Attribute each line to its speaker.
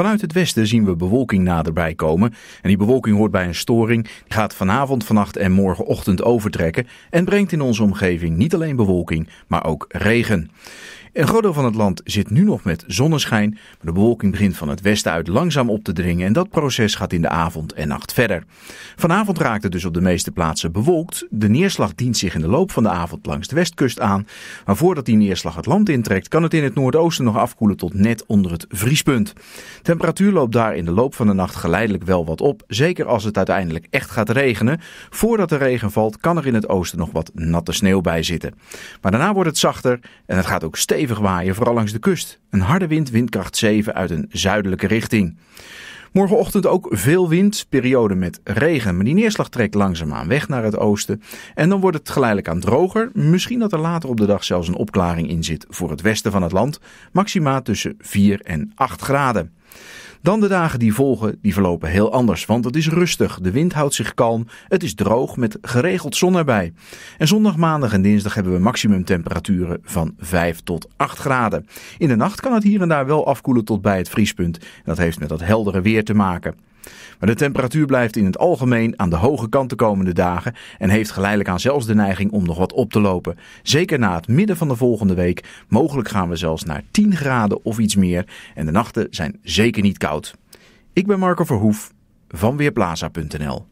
Speaker 1: Vanuit het westen zien we bewolking naderbij komen. En die bewolking hoort bij een storing. Die gaat vanavond, vannacht en morgenochtend overtrekken. En brengt in onze omgeving niet alleen bewolking, maar ook regen. Een groot deel van het land zit nu nog met zonneschijn, maar de bewolking begint van het westen uit langzaam op te dringen en dat proces gaat in de avond en nacht verder. Vanavond raakt het dus op de meeste plaatsen bewolkt. De neerslag dient zich in de loop van de avond langs de westkust aan, maar voordat die neerslag het land intrekt kan het in het noordoosten nog afkoelen tot net onder het vriespunt. Temperatuur loopt daar in de loop van de nacht geleidelijk wel wat op, zeker als het uiteindelijk echt gaat regenen. Voordat de regen valt kan er in het oosten nog wat natte sneeuw bij zitten. Maar daarna wordt het zachter en het gaat ook steeds stevig waaien, vooral langs de kust. Een harde wind, windkracht 7 uit een zuidelijke richting. Morgenochtend ook veel wind, periode met regen. Maar die neerslag trekt langzaamaan weg naar het oosten. En dan wordt het geleidelijk aan droger. Misschien dat er later op de dag zelfs een opklaring in zit voor het westen van het land. Maxima tussen 4 en 8 graden. Dan de dagen die volgen, die verlopen heel anders. Want het is rustig, de wind houdt zich kalm, het is droog met geregeld zon erbij. En zondag, maandag en dinsdag hebben we maximumtemperaturen van 5 tot 8 graden. In de nacht kan het hier en daar wel afkoelen tot bij het vriespunt. Dat heeft met dat heldere weer te maken. Maar de temperatuur blijft in het algemeen aan de hoge kant de komende dagen en heeft geleidelijk aan zelfs de neiging om nog wat op te lopen. Zeker na het midden van de volgende week. Mogelijk gaan we zelfs naar 10 graden of iets meer en de nachten zijn zeker niet koud. Ik ben Marco Verhoef van Weerplaza.nl.